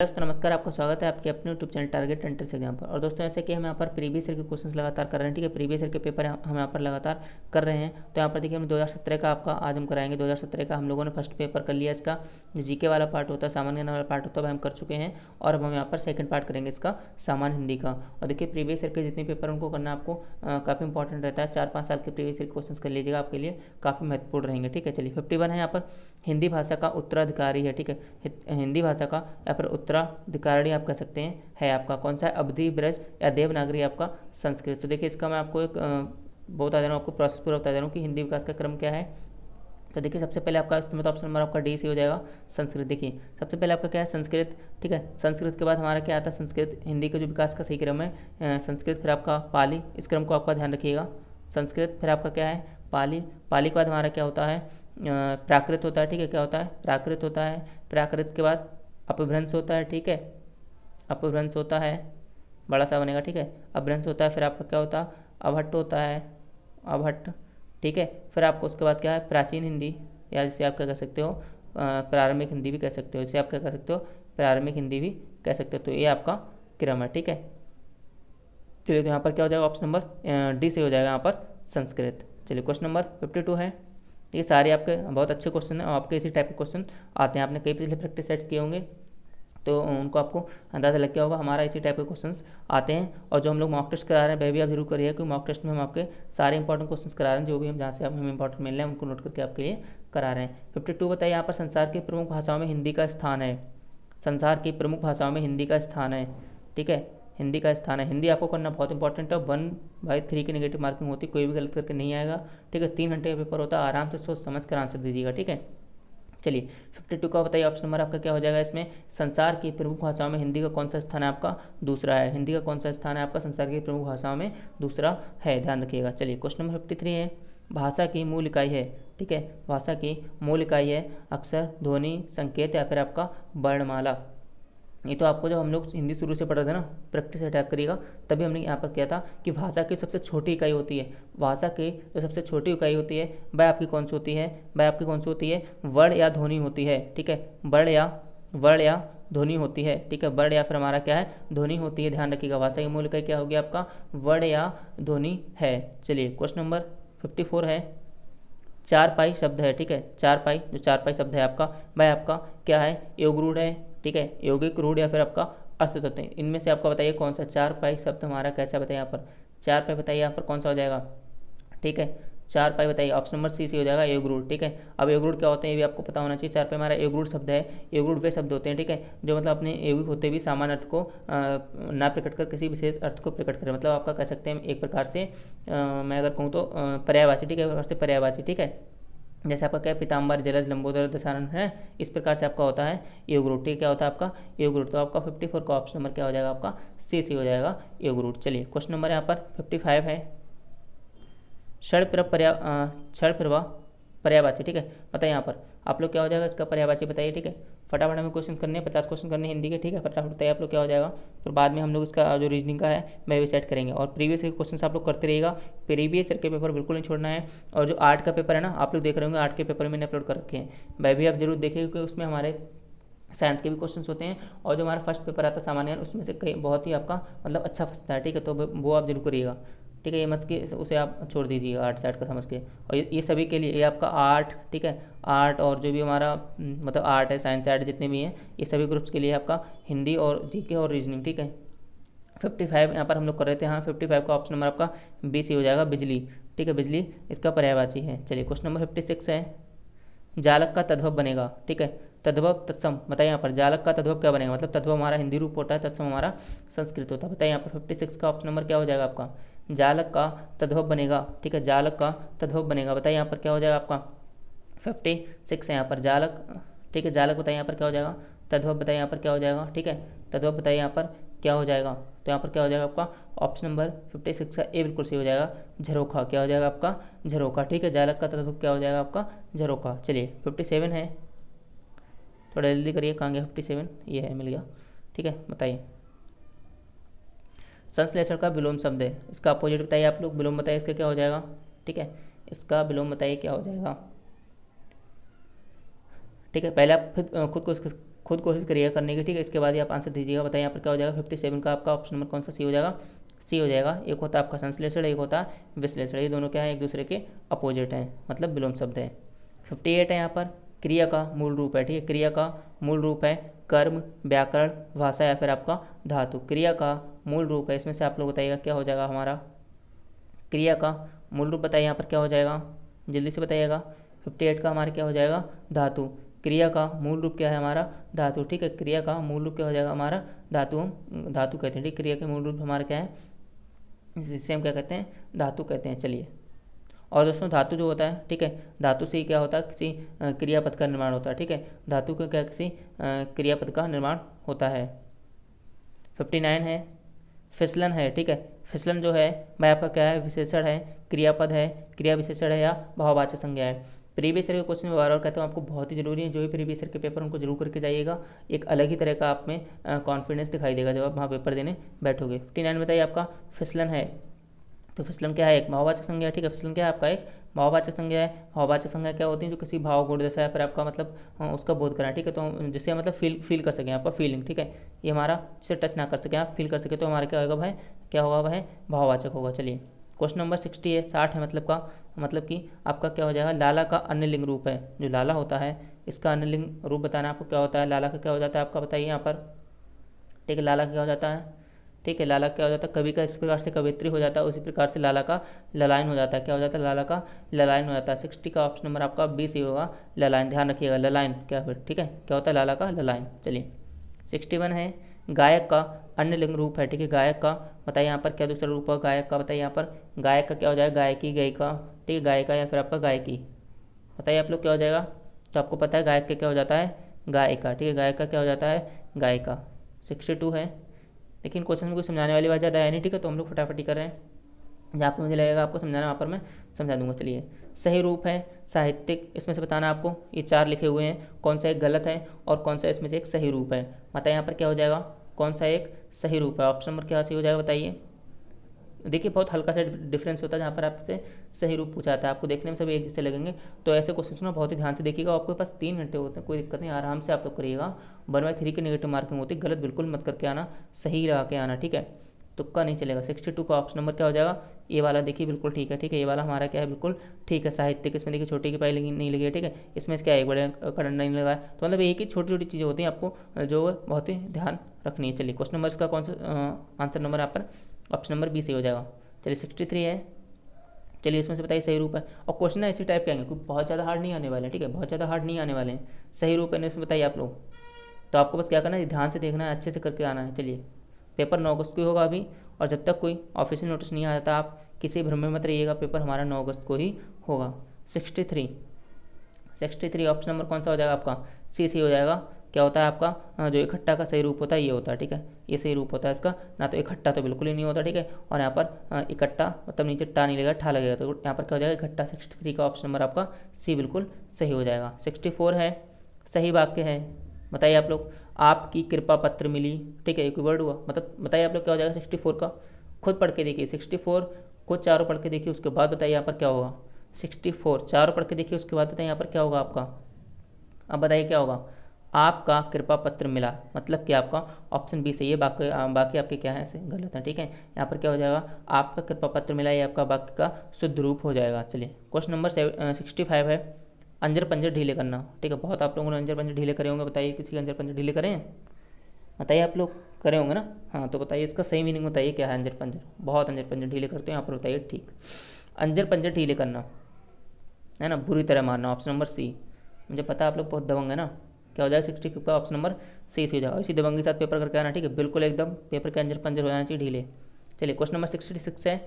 दोस्तों नमस्कार आपका स्वागत है आपके अपने YouTube channel target entrance exam पर और दोस्तों ऐसे कि हम यहाँ पर प्रीवियस ईयर के क्वेश्चंस लगातार कर रहे हैं ठीक है प्रीवियस ईयर के पेपर हम यहाँ पर लगातार कर रहे हैं तो यहाँ पर देखिए हम 2017 का आपका आज हम कराएंगे 2017 का हम लोगों ने फर्स्ट पेपर कर लिया इसका जो जीके वाला पार्ट होता है सामान्य ज्ञान वाला पार्ट होता है हम कर चुके हैं और अब हम यहाँ पर सेकेंड पार्ट करेंगे इसका सामान हिंदी का और देखिए प्रीवियस ईयर के जितने पेपर उनको करना आपको काफ़ी इंपॉर्टेंट रहता है चार पाँच साल के प्रीवियस ईयर क्वेश्चन कर लीजिएगा आपके लिए काफ़ी महत्वपूर्ण रहेंगे ठीक है चलिए फिफ्टी है यहाँ पर हिंदी भाषा का उत्तराधिकारी है ठीक है हिंदी भाषा का या फिर उत्तराधिकारणी आप कह सकते हैं है आपका कौन सा है अवधि ब्रज या देवनागरी आपका संस्कृत तो देखिए इसका मैं आपको एक बता दे रहा हूँ आपको प्रोसेस पूरा बता दे रहा हूँ कि हिंदी विकास का क्रम क्या है तो देखिए सबसे पहले आपका इसमें तो ऑप्शन नंबर आपका डी सी हो जाएगा संस्कृत देखिए सबसे पहले आपका क्या है संस्कृत ठीक है संस्कृत के बाद हमारा क्या आता है संस्कृत हिंदी का जो विकास का सही क्रम है संस्कृत फिर आपका पाली इस क्रम को आपका ध्यान रखिएगा संस्कृत फिर आपका क्या है पाली पाली के बाद हमारा क्या होता है प्राकृत होता है ठीक है क्या होता है प्राकृत होता है प्राकृत के बाद अपभ्रंश होता है ठीक है अपभ्रंश होता है बड़ा सा बनेगा ठीक है अपभ्रंश होता है फिर आपका क्या होता है अभट्ट होता है अभट्ट ठीक है फिर आपको उसके बाद क्या है प्राचीन हिंदी या जिसे आप क्या कह सकते हो प्रारंभिक हिंदी भी कह सकते हो जिसे आप क्या कह सकते हो प्रारंभिक हिंदी भी कह सकते हो तो ये आपका क्रम है ठीक है चलिए तो यहाँ पर क्या हो जाएगा ऑप्शन नंबर डी से हो जाएगा यहाँ पर संस्कृत चलिए क्वेश्चन नंबर फिफ्टी टू है ये सारे आपके बहुत अच्छे क्वेश्चन हैं और आपके इसी टाइप के क्वेश्चन आते हैं आपने कई पिछले प्रैक्टिस सेट्स किए होंगे तो उनको आपको अंदाज़ा लग गया होगा हमारा इसी टाइप के क्वेश्चंस आते हैं और जो हम लोग मॉक टेस्ट करा रहे हैं वह भी आप जरूर करिए क्योंकि मॉक टेस्ट में हम आपके सारे इंपॉर्टेंट क्वेश्चंस करा रहे हैं जो भी हम जहाँ से आप हमें इंपॉर्टेंट मिल रहे हैं उनको नोट करके आपके लिए करा रहे हैं फिफ्टी टू बताइए यहाँ पर संसार की प्रमुख भाषाओं में हिंदी का स्थान है संसार की प्रमुख भाषाओं में हिंदी का स्थान है ठीक है हिंदी का स्थान है हिंदी आपको करना बहुत इंपॉर्टेंट है वन बाई थ्री की नेगेटिव मार्किंग होती कोई भी गलत करके नहीं आएगा ठीक है तीन घंटे का पेपर होता है आराम से सोच समझ कर आंसर दीजिएगा ठीक है चलिए फिफ्टी टू का बताइए ऑप्शन नंबर आपका क्या हो जाएगा इसमें संसार की प्रमुख भाषाओं में हिंदी का कौन सा स्थान है आपका दूसरा है हिंदी का कौन सा स्थान है आपका संसार की प्रमुख भाषाओं में दूसरा है ध्यान रखिएगा चलिए क्वेश्चन नंबर फिफ्टी थ्री है भाषा की मूल इकाई है ठीक है भाषा की मूल इकाई है अक्षर ध्वनि संकेत या फिर आपका वर्णमाला ये तो आपको जब हम लोग हिंदी शुरू से पढ़ा था थे ना प्रैक्टिस हटात करिएगा तभी हमने यहाँ पर किया था कि भाषा की सबसे छोटी इकाई होती है भाषा की जो सबसे छोटी इकाई होती है वह आपकी कौन सी होती है वह आपकी कौन सी होती है वर्ण या ध्वनि होती है ठीक है वर्ण या वर्ण या ध्वनि होती है ठीक है वर्ण या फिर हमारा क्या है ध्वनि होती है ध्यान रखिएगा भाषा की मूल इकाई क्या होगी आपका वर्ण या ध्वनि है चलिए क्वेश्चन नंबर फिफ्टी फोर है चार पाई शब्द है ठीक है चार पाई जो चार पाई शब्द है आपका वह आपका क्या है योगरूढ़ है ठीक है यौगिक रूढ़ या फिर आपका अर्थ तत्व इनमें से आपको बताइए कौन सा चार पाई शब्द हमारा कैसा बताइए यहाँ पर चार पाई बताइए यहाँ पर कौन सा हो जाएगा ठीक है चार पाई बताइए ऑप्शन नंबर सी सी हो जाएगा योग रूट ठीक है अब योग रूट क्या होते हैं ये भी आपको पता होना चाहिए चार पाई हमारा योग रूट शब्द है योग रूट वे शब्द होते हैं ठीक है जो मतलब अपने योगिक होते भी सामान्य अर्थ को ना प्रकट कर किसी विशेष अर्थ को प्रकट करें मतलब आपका कह सकते हैं एक प्रकार से आ, मैं अगर कहूँ तो पर्यायवाची ठीक है एक प्रकार से पर्यायवाची ठीक है जैसे आपका क्या पीताम्बर जलज लंबोदर दशारण है इस प्रकार से आपका होता है योग रूट ठीक क्या होता है आपका योग रूट तो आपका 54 का ऑप्शन नंबर क्या हो जाएगा आपका सी सी हो जाएगा योग रूट चलिए क्वेश्चन नंबर यहाँ पर 55 है क्षण प्रवा क्षण प्रवाह पर्यावाची ठीक है बताइए यहाँ पर आप लोग क्या हो जाएगा इसका पर्यावाची बताइए ठीक है फटाफट हमें क्वेश्चन करने हैं पचास क्वेश्चन करने हिंदी के ठीक है फटाफट बताइए आप लोग क्या हो जाएगा फिर बाद में हम लोग इसका जो रीजनिंग का है मैं भी सेट करेंगे और प्रीवियस के क्वेश्चन आप लोग करते रहिएगा प्रीवियस ईयर के पेपर बिल्कुल नहीं छोड़ना है और जो आर्ट का पेपर है ना आप लोग देख रहे होंगे आर्ट के पेपर मैंने अपलोड कर रखे हैं वह भी आप जरूर देखेंगे क्योंकि उसमें हमारे साइंस के भी क्वेश्चन होते हैं और जो हमारा फर्स्ट पेपर आता है सामान्य उसमें से कई बहुत ही आपका मतलब अच्छा फंसता है ठीक है तो वो आप जरूर करिएगा ठीक है ये मत कि उसे आप छोड़ दीजिए आर्ट साइड का समझ के और ये सभी के लिए ये आपका आर्ट ठीक है आर्ट और जो भी हमारा हम्म, मतलब आर्ट है साइंस आर्ट जितने भी हैं ये सभी ग्रुप्स के लिए आपका हिंदी और जी और रीजनिंग ठीक है फिफ्टी फाइव यहाँ पर हम लोग कर रहे थे हाँ फिफ्टी फाइव का ऑप्शन नंबर आपका बी सी हो जाएगा बिजली ठीक है बिजली इसका पर्यायवाची है चलिए क्वेश्चन नंबर फिफ्टी सिक्स है जालक का तद्भव बनेगा ठीक है तद्भव तत्सम बताइए यहाँ पर जालक का तद्भव क्या बनेगा मतलब तद्भव हमारा हिंदी रूप होता है तत्सम हमारा संस्कृत होता है बताइए यहाँ पर फिफ्टी सिक्स का ऑप्शन नंबर क्या हो जाएगा आपका जालक का तद्भव बनेगा ठीक है जालक का तद्भव बनेगा बताइए यहाँ पर क्या हो जाएगा आपका फिफ्टी सिक्स है यहाँ पर जालक ठीक है जालक बताइए यहाँ पर क्या हो जाएगा तद्भव बताइए यहाँ पर क्या हो जाएगा ठीक है तद्भव बताइए यहाँ पर क्या हो जाएगा तो यहाँ पर क्या हो जाएगा आपका ऑप्शन नंबर फिफ्टी सिक्स का ए बिल्कुल सही हो जाएगा झरोखा क्या हो जाएगा आपका झरोखा ठीक है जालक का तद्भव क्या हो जाएगा आपका झरोखा चलिए फिफ्टी सेवन है थोड़ा जल्दी करिए कहाँ गया फिफ्टी सेवन ये है मिल गया ठीक है बताइए संश्लेषण का विलोम शब्द है इसका अपोजिट बताइए आप लोग विलोम बताइए इसका क्या हो जाएगा ठीक है इसका विलोम बताइए क्या हो जाएगा ठीक है पहले आप खुद खुद को खुद कोशिश करिएगा करने की ठीक है इसके बाद ही आप आंसर दीजिएगा बताइए यहाँ पर क्या हो जाएगा फिफ्टी सेवन का आपका ऑप्शन नंबर कौन सा सी हो जाएगा सी हो जाएगा एक होता है आपका संश्लेषण एक होता है विश्लेषण ये दोनों क्या है एक दूसरे के अपोजिट हैं मतलब विलोम शब्द है फिफ्टी एट है यहाँ पर क्रिया का मूल रूप है ठीक है क्रिया का मूल रूप है कर्म व्याकरण भाषा या फिर आपका धातु क्रिया का मूल रूप है इसमें से आप लोग बताइएगा क्या हो जाएगा हमारा क्रिया का मूल रूप बताइए यहाँ पर क्या हो जाएगा जल्दी से बताइएगा फिफ्टी एट का हमारा क्या हो जाएगा धातु क्रिया का मूल रूप क्या है हमारा धातु ठीक है क्रिया का मूल रूप क्या हो जाएगा हमारा धातु हम धातु कहते हैं ठीक क्रिया के मूल रूप हमारा क्या है जिससे हम क्या कहते हैं धातु कहते हैं चलिए और दोस्तों धातु जो होता है ठीक है धातु से ही क्या होता है किसी क्रियापद का निर्माण होता है ठीक है धातु का क्या किसी क्रियापद का निर्माण होता है फिफ्टी नाइन है फिसलन है ठीक है फिसलन जो है मैं आपका क्या है विशेषण है क्रियापद है क्रिया विशेषण है या भाववाचक संज्ञा है प्रीवियस ईयर के क्वेश्चन में बार बार कहता हूँ आपको बहुत ही जरूरी है जो भी प्रीवियस ईयर के पेपर उनको जरूर करके जाइएगा एक अलग ही तरह का आप में कॉन्फिडेंस दिखाई देगा जब आप वहाँ पेपर देने बैठोगे फिफ्टी नाइन बताइए आपका फिसलन है तो फिसलन क्या है एक भाववाचक संज्ञा है ठीक है फिसलन क्या है आपका एक भाववाचक संज्ञा है भाववाचक संज्ञा क्या होती है जो किसी भाव गुण जैसा है फिर आपका मतलब उसका बोध करना ठीक है तो जिससे मतलब फील फील कर सकें आपका फीलिंग ठीक है ये हमारा इसे टच ना कर सकें आप फील कर सके तो हमारा क्या होगा भाई क्या होगा भाई भाववाचक होगा चलिए क्वेश्चन नंबर सिक्सटी है साठ है मतलब का मतलब कि आपका क्या हो जाएगा लाला का अन्य लिंग रूप है जो लाला होता है इसका अन्य लिंग रूप बताना आपको क्या होता है लाला का क्या हो जाता है आपका बताइए यहाँ पर ठीक है लाला का क्या हो जाता है ठीक है लाला क्या हो जाता है कवि का इस प्रकार से कवित्री हो जाता है उसी प्रकार से लाला का ललायन हो जाता है क्या हो जाता है लाला का ललायन हो जाता है सिक्सटी का ऑप्शन नंबर आपका बी सी होगा ललायन ध्यान रखिएगा ललायन क्या फिर ठीक है क्या होता है लाला का ललायन चलिए सिक्सटी वन है गायक का अन्य लिंग रूप है ठीक है गायक का बताइए यहाँ पर क्या दूसरा रूप है गायक का बताइए यहाँ पर गायक का क्या हो जाएगा गायकी गायिका ठीक है गायिका या फिर आपका गायकी बताइए आप लोग क्या हो जाएगा तो आपको पता है गायक का क्या हो जाता है गायिका ठीक है गायक का क्या हो जाता है गायिका सिक्सटी टू है लेकिन क्वेश्चन में कोई समझाने वाली बात ज़्यादा है नहीं ठीक है तो हम लोग फटाफटी कर रहे हैं जहाँ पर मुझे लगेगा आपको समझाना वहाँ पर मैं समझा दूंगा चलिए सही रूप है साहित्यिक इसमें से बताना आपको ये चार लिखे हुए हैं कौन सा एक गलत है और कौन सा इसमें से एक सही रूप है बताए यहाँ पर क्या हो जाएगा कौन सा एक सही रूप है ऑप्शन नंबर क्या सही हो जाएगा बताइए देखिए बहुत हल्का सा डिफरेंस होता है जहाँ पर आपसे सही रूप पूछा जाता है आपको देखने में सभी एक जैसे लगेंगे तो ऐसे क्वेश्चन बहुत ही ध्यान से देखिएगा आपके पास तीन घंटे होते हैं कोई दिक्कत नहीं आराम से आप लोग करिएगा वन बाई थ्री की निगेटिव मार्किंग होती है गलत बिल्कुल मत करके आना सही लगा के आना ठीक है तुक्का नहीं चलेगा सिक्सटी टू का ऑप्शन नंबर क्या हो जाएगा ये वाला देखिए बिल्कुल ठीक है ठीक है ये वाला हमारा क्या है बिल्कुल ठीक है साहित्य इसमें देखिए छोटी की पाई लगी नहीं लगी है ठीक है इसमें क्या एक बड़े करंट नहीं लगा तो मतलब एक ही छोटी छोटी चीज़ें होती हैं आपको जो बहुत ही ध्यान रखनी है चलिए क्वेश्चन नंबर इसका कौन सा आंसर नंबर यहाँ पर ऑप्शन नंबर बी सही हो जाएगा चलिए सिक्सटी थ्री है चलिए इसमें से बताइए सही रूप है और क्वेश्चन इसी टाइप के आएंगे क्योंकि बहुत ज़्यादा हार्ड नहीं आने वाले हैं ठीक है बहुत ज़्यादा हार्ड नहीं आने वाले हैं सही रूप है इसमें बताइए आप लोग तो आपको बस क्या करना है ध्यान से देखना है अच्छे से करके आना है चलिए पेपर नौ अगस्त को ही होगा अभी और जब तक कोई ऑफिशियल नोटिस नहीं आ जाता आप किसी भ्रम में मत रहिएगा पेपर हमारा नौ अगस्त को ही होगा sixty three sixty three option number कौन सा हो जाएगा आपका सी सी हो जाएगा क्या होता है आपका हाँ, जो इकट्ठा का सही रूप होता है ये होता है ठीक है ये सही रूप होता है इसका ना तो इकट्ठा तो बिल्कुल ही नहीं होता ठीक है और यहाँ पर हाँ, इकट्ठा मतलब नीचे टा नहीं लगेगा ठा लगेगा तो यहाँ पर क्या हो जाएगा इकट्ठा सिक्सटी थ्री का ऑप्शन नंबर आपका सी बिल्कुल सही हो जाएगा सिक्सटी फोर है सही वाक्य है बताइए आप लोग आपकी कृपा पत्र मिली ठीक है एक वर्ड हुआ मतलब बताइए आप लोग क्या हो जाएगा सिक्सटी फोर का खुद पढ़ के देखिए सिक्सटी फोर खुद चारों पढ़ के देखिए उसके बाद बताइए यहाँ पर क्या होगा सिक्सटी फोर चारों पढ़ के देखिए उसके बाद बताइए यहाँ पर क्या होगा आपका अब बताइए क्या होगा आपका कृपा पत्र मिला मतलब कि आपका ऑप्शन बी सही है बाकी बाकी आपके क्या है ऐसे गलत है ठीक है यहाँ पर क्या हो जाएगा आपका कृपा पत्र मिला ये आपका बाकी का शुद्ध रूप हो जाएगा चलिए क्वेश्चन नंबर सिक्सटी फाइव है अंजर पंजर ढीले करना ठीक है बहुत आप लोगों ने अंजर पंजर ढीले करे होंगे बताइए किसी के अंजर पंजर ढीले करें बताइए आप लोग करे होंगे ना हाँ तो बताइए इसका सही मीनिंग बताइए क्या है अंजर पंजर बहुत अंजर पंजर ढीले करते हैं यहाँ पर बताइए ठीक अंजर पंजर ढीले करना है ना बुरी तरह मारना ऑप्शन नंबर सी मुझे पता आप लोग बहुत दबंग है ना क्या हो जाएगा सिक्सटी फिफ्ट का ऑप्शन नंबर सी सी हो जाएगा इसी दबंगी के साथ पेपर करके आना ठीक है बिल्कुल एकदम पेपर के अंजर पंजर हो जाना चाहिए ढीले चलिए क्वेश्चन नंबर सिक्सटी सिक्स है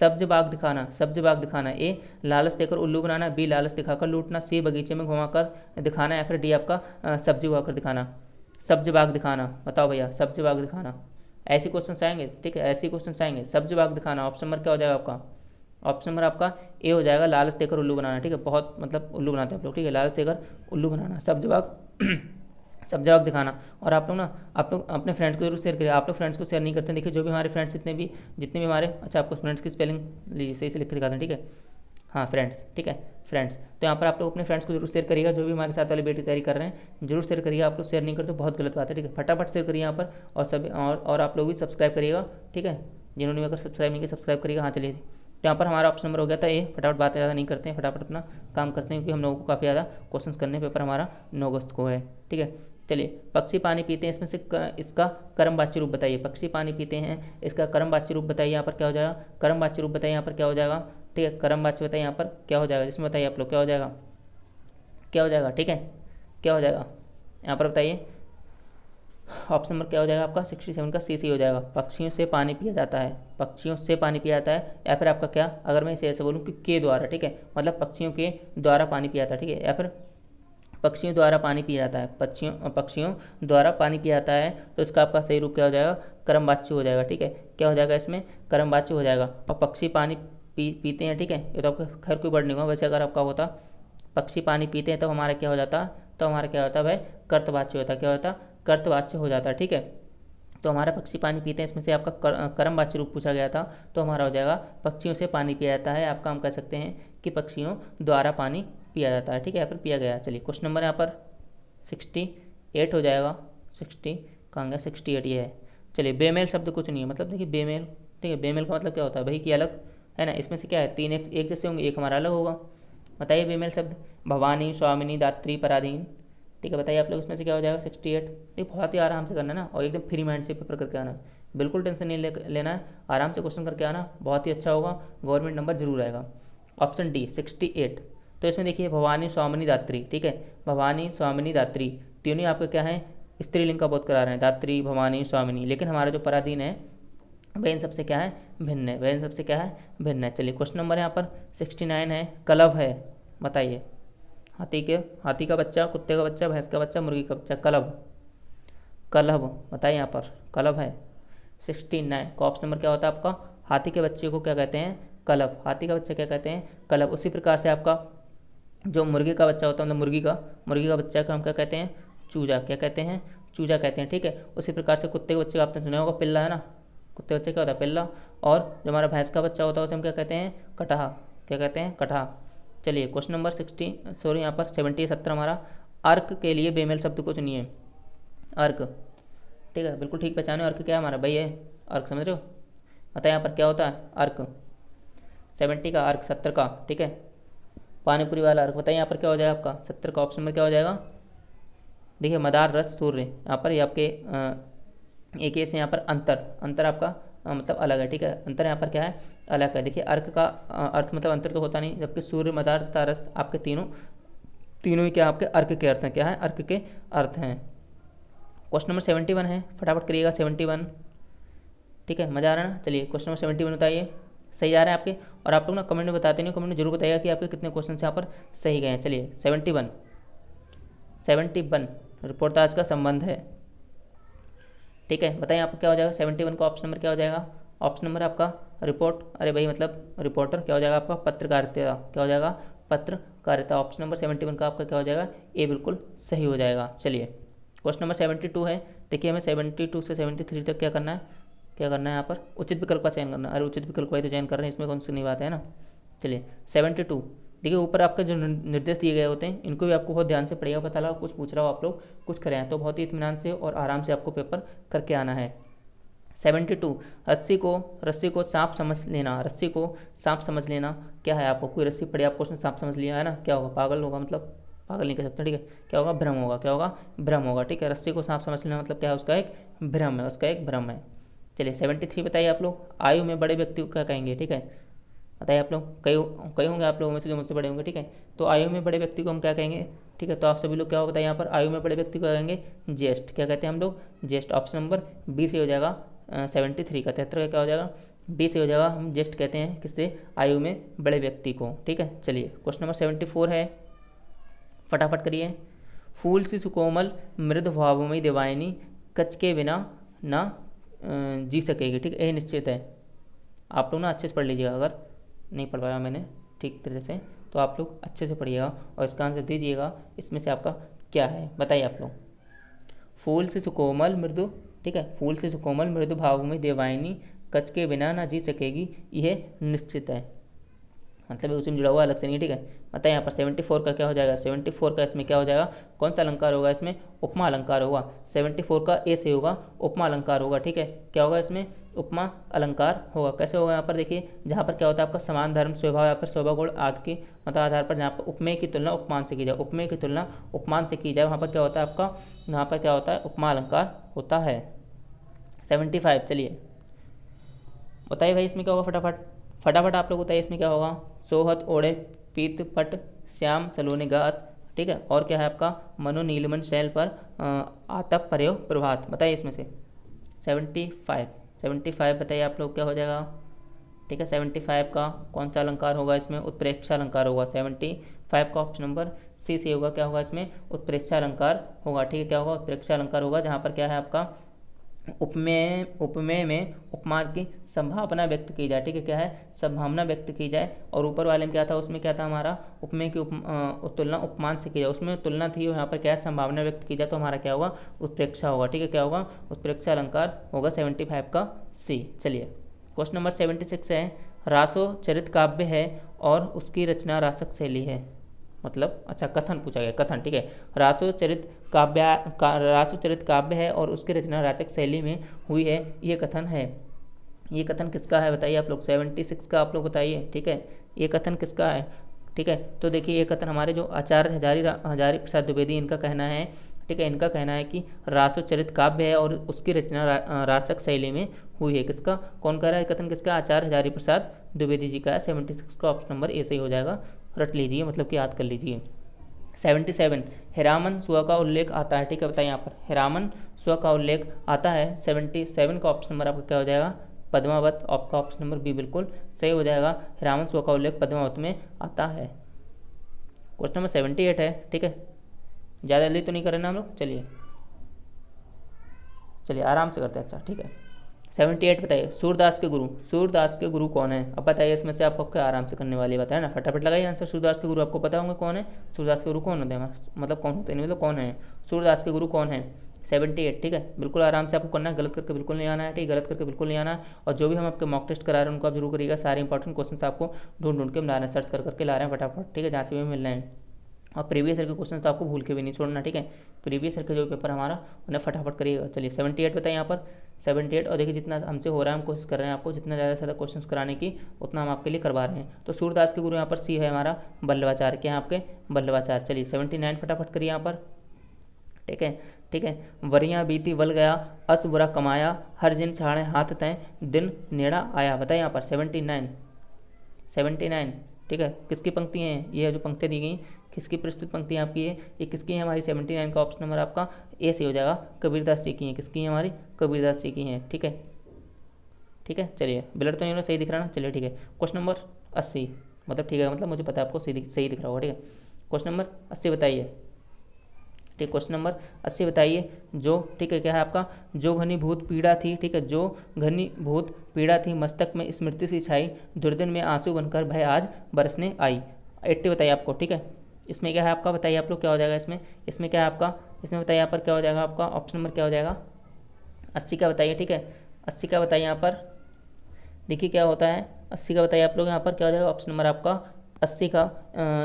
सब्ज बाग दिखाना सब्ज बाग दिखाना ए लालच देकर उल्लू बनाना बी लालच दिखाकर लूटना सी बगीचे में घुमाकर दिखाना या फिर डी आपका सब्जी उगाकर दिखाना सब्ज बाग दिखाना बताओ भैया सब्ज बाग दिखाना ऐसे क्वेश्चन आएंगे ठीक है ऐसे क्वेश्चन आएंगे सब्ज बाग दिखाना ऑप्शन नंबर क्या हो जाएगा आपका ऑप्शन नंबर आपका ए हो जाएगा लालच देकर उल्लू बनाना ठीक है बहुत मतलब उल्लू बनाते हैं आप लोग ठीक है लालच देकर उल्लू बनाना सब्ज बाग सब जवाब दिखाना और आप लोग ना आप लोग अपने फ्रेंड्स को जरूर शेयर करिए आप लोग फ्रेंड्स को शेयर नहीं करते देखिए जो भी हमारे फ्रेंड्स जितने भी जितने भी हमारे अच्छा आपको फ्रेंड्स की स्पेलिंग लीजिए सही से लिख के दिखाते हैं ठीक है हाँ फ्रेंड्स ठीक है फ्रेंड्स तो यहाँ पर आप लोग अपने फ्रेंड्स को जरूर शेयर करिएगा जो भी हमारे साथ वाले बेटी तैयारी कर रहे हैं जरूर शेयर करिएगा आप लोग शेयर नहीं करते तो बहुत गलत बात है ठीक है फटाफट शेयर करिए यहाँ पर और सभी और, और आप लोग भी सब्सक्राइब करिएगा ठीक है जिन्होंने अगर सब्सक्राइब नहीं किया सब्सक्राइब करिएगा हाँ चलिए तो यहाँ पर हमारा ऑप्शन नंबर हो गया था ए फटाफट बातें ज़्यादा नहीं करते हैं फटाफट अपना काम करते हैं क्योंकि हम लोगों को काफ़ी ज़्यादा क्वेश्चन करने पेपर हमारा नौ अगस्त को है ठीक है चलिए पक्षी पानी पीते हैं इसमें से इसका इसका कर्मवाच्य रूप बताइए पक्षी पानी पीते हैं इसका कर्मवाच्य रूप बताइए यहाँ पर क्या हो जाएगा कर्मवाच्य रूप बताइए यहाँ पर क्या हो जाएगा ठीक है कर्मवाच्य बताइए यहाँ पर क्या हो जाएगा जिसमें बताइए आप लोग क्या हो जाएगा क्या हो जाएगा ठीक है क्या हो जाएगा यहाँ पर बताइए ऑप्शन नंबर क्या हो जाएगा आपका सिक्सटी सेवन का सी सी हो जाएगा पक्षियों से पानी पिया जाता है पक्षियों से पानी पिया जाता है या फिर आपका क्या अगर मैं इसे ऐसे बोलूँ कि के द्वारा ठीक है मतलब पक्षियों के द्वारा पानी पिया जाता है ठीक है या फिर पक्षियों द्वारा पानी पिया जाता है पक्षियों पक्षियों द्वारा पानी पिया जाता है तो इसका आपका सही रूप क्या हो जाएगा कर्मवाच्य हो जाएगा ठीक है क्या हो जाएगा इसमें कर्मवाच्य हो जाएगा और पक्षी पानी पी पीते हैं ठीक है ये तो आपका खैर कोई बढ़ नहीं हुआ वैसे अगर आपका होता पक्षी पानी पीते हैं तो हमारा क्या हो जाता तो हमारा क्या होता भाई कर्तवाच्य होता क्या होता कर्तवाच्य हो जाता है ठीक है तो हमारा पक्षी पानी पीते हैं इसमें से आपका कर्म वाच्य रूप पूछा गया था तो हमारा हो जाएगा पक्षियों से पानी पिया जाता है आपका हम कह सकते हैं कि पक्षियों द्वारा पानी पिया जाता है ठीक है यहाँ पर पिया गया चलिए क्वेश्चन नंबर यहाँ पर सिक्सटी एट हो जाएगा सिक्सटी कहाँ गया सिक्सटी एट ये है चलिए बेमेल शब्द कुछ नहीं है मतलब देखिए बेमेल ठीक है बेमेल का मतलब क्या होता है भाई कि अलग है ना इसमें से क्या है तीन एक एक जैसे होंगे एक हमारा अलग होगा बताइए बेमेल शब्द भवानी स्वामिनी दात्री पराधीन ठीक है बताइए आप लोग इसमें से क्या हो जाएगा सिक्सटी एट ये बहुत ही आराम से करना है ना और एकदम फ्री माइंड से पेपर करके आना बिल्कुल टेंशन नहीं ले लेना है आराम से क्वेश्चन करके आना बहुत ही अच्छा होगा गवर्नमेंट नंबर जरूर आएगा ऑप्शन डी सिक्सटी एट तो इसमें देखिए भवानी स्वामिनी दात्री ठीक है भवानी स्वामिनी दात्री तीनों आपका क्या है स्त्रीलिंग का बोध करा रहे हैं दात्री भवानी स्वामिनी लेकिन हमारा जो पराधीन है वह इन सबसे क्या है भिन्न है वह इन सबसे क्या है भिन्न है चलिए क्वेश्चन नंबर यहाँ पर सिक्सटी नाइन है कलभ है बताइए हाथी के हाथी का बच्चा कुत्ते का बच्चा भैंस का बच्चा मुर्गी का बच्चा कलभ कलभ बताए यहाँ पर कलभ है सिक्सटी नाइन का ऑप्शन नंबर क्या होता है आपका हाथी के बच्चे को क्या कहते हैं कलभ हाथी का बच्चा क्या कहते हैं कलभ उसी प्रकार से आपका जो मुर्गी का बच्चा होता है मतलब मुर्गी का मुर्गी का बच्चा को हम क्या कहते हैं चूजा क्या कहते हैं चूजा कहते हैं ठीक है उसी प्रकार से कुत्ते के बच्चे का आपने सुना होगा पिल्ला है ना कुत्ते बच्चे क्या होता है पिल्ला और जो हमारा भैंस का बच्चा होता है उसे हम क्या कहते हैं कटहा क्या कहते हैं कटहा चलिए क्वेश्चन नंबर सिक्सटी सॉरी यहाँ पर सेवेंटी सत्तर हमारा अर्क के लिए बेमेल शब्द को चुनिए अर्क ठीक है बिल्कुल ठीक पहचाने अर्क क्या है हमारा भाई है अर्क समझ रहे हो बताए यहाँ पर क्या होता है अर्क सेवेंटी का अर्क सत्तर का ठीक है पानीपुरी वाला अर्क बताइए यहाँ पर क्या हो जाएगा आपका सत्तर का ऑप्शन नंबर क्या हो जाएगा देखिए मदार रस सूर्य यहाँ पर ये आपके एक से यहाँ पर अंतर अंतर आपका मतलब अलग है ठीक है अंतर यहाँ पर क्या है अलग है देखिए अर्क का अर्थ मतलब अंतर तो होता नहीं जबकि सूर्य मदार तारस आपके तीनों तीनों ही क्या आपके अर्क के अर्थ हैं क्या है अर्क के अर्थ हैं क्वेश्चन नंबर सेवेंटी वन है फटाफट करिएगा सेवेंटी वन ठीक है मज़ा आ रहा है ना चलिए क्वेश्चन नंबर सेवेंटी वन बताइए सही आ रहे हैं आपके और आप लोग ना कमेंट में बताते नहीं कमेंट में जरूर बताइएगा कि आपके कितने क्वेश्चन यहाँ पर सही गए हैं चलिए seventy one seventy one report आज का संबंध है ठीक है बताइए आपको क्या हो जाएगा सेवेंटी वन का ऑप्शन नंबर क्या हो जाएगा ऑप्शन नंबर आपका रिपोर्ट अरे भाई मतलब रिपोर्टर क्या हो जाएगा आपका पत्रकारिता क्या हो जाएगा पत्रकारिता ऑप्शन नंबर सेवेंटी वन का आपका क्या हो जाएगा ये बिल्कुल सही हो जाएगा चलिए क्वेश्चन नंबर सेवेंटी टू है देखिए हमें सेवेंटी टू से सेवेंटी थ्री तक क्या करना है क्या करना है यहाँ पर उचित विकल्प का चयन करना है अरे उचित विकल्प का ही तो चयन कर रहे हैं इसमें कौन सी नहीं बात है ना चलिए सेवेंटी टू देखिए ऊपर आपके जो निर्देश दिए गए होते हैं इनको भी आपको बहुत ध्यान से पढ़िएगा पता लगा कुछ पूछ रहा हो आप लोग कुछ करें तो बहुत ही इतमान से और आराम से आपको पेपर करके आना है सेवेंटी टू रस्सी को रस्सी को सांप समझ लेना रस्सी को सांप समझ लेना क्या है आपको कोई रस्सी पड़े आपको उसने सांप समझ लिया है ना क्या होगा पागल होगा मतलब पागल नहीं कह सकते ठीक है क्या होगा भ्रम होगा क्या होगा भ्रम होगा ठीक है रस्सी को सांप समझ लेना मतलब क्या है उसका एक भ्रम है उसका एक भ्रम है चलिए सेवेंटी थ्री बताइए आप लोग आयु में बड़े व्यक्ति को क्या कहेंगे ठीक है बताइए आप लोग कई कई होंगे आप लोगों में से जो मुझसे बड़े होंगे ठीक है तो आयु में बड़े व्यक्ति को हम क्या कहेंगे ठीक है तो आप सभी लोग क्या हो बताए यहाँ पर आयु में बड़े व्यक्ति को कहेंगे जेस्ट क्या कहते हैं हम लोग जेस्ट ऑप्शन नंबर बी से हो जाएगा सेवेंटी थ्री का तिहत्तर का क्या हो जाएगा बी से हो जाएगा हम जेस्ट कहते हैं किससे आयु में बड़े व्यक्ति को ठीक है चलिए क्वेश्चन नंबर सेवेंटी फोर है फटाफट करिए फूल सी सुकोमल मृद भावमयी देवायनी कच के बिना ना जी सकेगी ठीक है यही निश्चित है आप लोग ना अच्छे से पढ़ लीजिएगा अगर नहीं पढ़ पाया मैंने ठीक तरह से तो आप लोग अच्छे से पढ़िएगा और इसका आंसर दीजिएगा इसमें से आपका क्या है बताइए आप लोग फूल से सुकोमल मृदु ठीक है फूल से सुकोमल मृदु भाव में देवायनी कच के बिना ना जी सकेगी यह निश्चित है मतलब उसी में जुड़ा हुआ अलग से नहीं ठीक है मतलब यहाँ पर सेवेंटी फोर का क्या हो जाएगा सेवेंटी फोर का इसमें क्या हो जाएगा कौन सा अलंकार होगा इसमें उपमा अलंकार होगा सेवेंटी फोर का ए से होगा उपमा अलंकार होगा ठीक है क्या होगा इसमें उपमा अलंकार होगा कैसे होगा यहाँ पर देखिए जहाँ पर क्या होता है आपका समान धर्म स्वभाव या फिर स्वभा गुण आदि के मतलब आधार पर जहाँ पर उपमेय की तुलना उपमान से की जाए उपमेय की तुलना उपमान से की जाए वहाँ पर क्या होता है आपका यहाँ पर क्या होता है उपमा अलंकार होता है सेवेंटी फाइव चलिए बताइए भाई इसमें क्या होगा फटाफट फटाफट आप लोग बताइए इसमें क्या होगा सोहत ओढ़े पीत पट श्याम सलोने गात ठीक है और क्या है आपका मनो नीलमन शैल पर आतप पर प्रभात बताइए इसमें से सेवेंटी फाइव सेवेंटी फाइव बताइए आप लोग क्या हो जाएगा ठीक है सेवेंटी फाइव का कौन सा अलंकार होगा इसमें उत्प्रेक्षा अलंकार होगा सेवेंटी फाइव का ऑप्शन नंबर सी सी होगा क्या होगा इसमें उत्प्रेक्षा अलंकार होगा ठीक है क्या होगा उत्प्रेक्षा अलंकार होगा जहाँ पर क्या है आपका उपमेय उपमेय में उपमान की संभावना व्यक्त की जाए ठीक है क्या है संभावना व्यक्त की जाए और ऊपर वाले में क्या था उसमें क्या था हमारा उपमेय की उप, तुलना उपमान से की जाए उसमें तुलना थी यहाँ पर क्या है संभावना व्यक्त की जाए तो हमारा क्या होगा उत्प्रेक्षा होगा ठीक है क्या होगा उत्प्रेक्षा अलंकार होगा सेवेंटी फाइव का सी चलिए क्वेश्चन नंबर सेवेंटी सिक्स है रासो चरित काव्य है और उसकी रचना रासक शैली है मतलब अच्छा कथन पूछा गया कथन ठीक है रासोचरित काव्या का, रासोचरित काव्य है और उसकी रचना राचक शैली में हुई है ये कथन है ये कथन किसका है बताइए आप लोग सेवेंटी सिक्स का आप लोग बताइए ठीक है ये कथन किसका है ठीक है तो देखिए ये कथन हमारे जो आचार्य हजारी हजारी प्रसाद द्विवेदी इनका कहना है ठीक है इनका कहना है कि रासोचरित काव्य है और उसकी रचना रा, रासक शैली में हुई है किसका कौन कह रहा है कथन किसका आचार्य हजारी प्रसाद द्विवेदी जी का है सेवेंटी सिक्स का ऑप्शन नंबर ए सही हो जाएगा रट लीजिए मतलब कि याद कर लीजिए सेवेंटी सेवन हिरामन सुअ का उल्लेख आता है ठीक है बताइए यहाँ पर हिरामन सुअ का उल्लेख आता है सेवेंटी सेवन का ऑप्शन नंबर आपका क्या हो जाएगा पद्मावत आपका ऑप्शन नंबर बी बिल्कुल सही हो जाएगा हिरामन सुअ का उल्लेख पद्मावत में आता है क्वेश्चन नंबर सेवेंटी एट है ठीक है ज़्यादा जल्दी तो नहीं कर रहे ना हम लोग चलिए चलिए आराम से करते हैं अच्छा ठीक है सेवेंटी एट बताइए सूरदास के गुरु सूरदास के गुरु कौन है अब बताइए इसमें से आपको क्या आराम से करने वाले बताए ना फटाफट लगाइए आंसर सूरदास के गुरु आपको पता होंगे कौन है सूरदास के गुरु कौन होते हैं मतलब कौन होते हैं मतलब कौन है सूरदास के गुरु कौन है सेवेंटी एट ठीक है बिल्कुल आराम से आपको करना है गलत करके बिल्कुल नहीं आना है ठीक है गलत करके बिल्कुल नहीं आना और जो भी हम आपके मॉक टेस्ट करा रहे हैं उनको आप जरूर करिएगा सारे इंपॉर्टेंट क्वेश्चन आपको ढूंढ ढूंढ के हम ला रहे हैं सर्च कर करके ला रहे हैं फटाफट ठीक है जहाँ से भी मिल रहे हैं और प्रीवियस ईयर के क्वेश्चन तो आपको भूल के भी नहीं छोड़ना ठीक है प्रीवियस ईयर का जो पेपर हमारा उन्हें फटाफट करिएगा चलिए सेवेंटी एट बताएं यहाँ पर सेवेंटी एट और देखिए जितना हमसे हो रहा है हम कोशिश कर रहे हैं आपको जितना ज़्यादा से ज़्यादा क्वेश्चन कराने की उतना हम आपके लिए करवा रहे हैं तो सूरदास के गुरु यहाँ पर सी है हमारा बल्लवाचार के आपके बल्लवाचार चलिए सेवेंटी नाइन फटाफट करिए यहाँ पर ठीक है ठीक है वरिया बीती वल गया अस बुरा कमाया हर जिन छाड़े हाथ तय दिन नेड़ा आया बताए यहाँ पर सेवेंटी नाइन सेवेंटी नाइन ठीक है किसकी पंक्तियाँ हैं ये जो पंक्तियाँ दी गई किसकी प्रस्तुत पंक्तियाँ आपकी है ये किसकी है हमारी सेवेंटी नाइन का ऑप्शन नंबर आपका ए से हो जाएगा कबीरदास जी की हैं किसकी है हमारी कबीरदास जी की हैं ठीक है ठीक है चलिए ब्लड तो नहीं सही दिख रहा ना चलिए ठीक है क्वेश्चन नंबर अस्सी मतलब ठीक है मतलब मुझे पता है आपको सही सही दिख रहा होगा ठीक है क्वेश्चन नंबर अस्सी बताइए ठीक क्वेश्चन नंबर अस्सी बताइए जो ठीक है क्या है आपका जो घनी भूत पीड़ा थी ठीक है जो घनी भूत पीड़ा थी मस्तक में स्मृति सी छाई दुर्दिन में आंसू बनकर भय आज बरसने आई एट्टी बताइए आपको ठीक है इसमें क्या है आपका बताइए आप लोग क्या हो जाएगा इसमें इसमें क्या है आपका इसमें बताइए यहाँ पर क्या हो जाएगा आपका ऑप्शन नंबर क्या हो जाएगा अस्सी का बताइए ठीक है अस्सी का बताइए यहाँ पर देखिए क्या होता है अस्सी का बताइए आप लोग यहाँ पर क्या हो जाएगा ऑप्शन नंबर आपका अस्सी का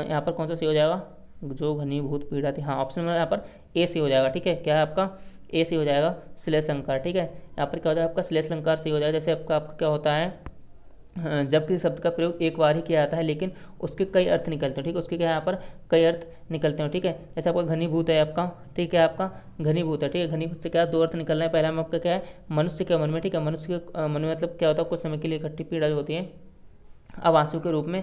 यहाँ पर कौन सा सी हो जाएगा जो घनी भूत पीड़ा थी हाँ ऑप्शन नंबर यहाँ पर ए सी हो जाएगा ठीक है क्या है आपका ए सी हो जाएगा सिलेश लंकार ठीक है यहाँ पर क्या हो जाएगा आपका सिलेश लंकार सी हो जाएगा जैसे आपका आपका क्या होता है हाँ, जबकि शब्द का प्रयोग एक बार ही किया जाता है लेकिन उसके कई अर्थ निकलते हैं ठीक है उसके क्या यहाँ पर कई अर्थ निकलते हैं ठीक है जैसे आपका घनीभूत है आपका ठीक है आपका घनीभूत है ठीक है घनीभूत से क्या दो अर्थ निकलना है पहला में आपका क्या है मनुष्य के मन में ठीक है मनुष्य के मन में मतलब क्या होता है कुछ समय के लिए इकट्ठी पीड़ा जो होती है अब आंसू के रूप में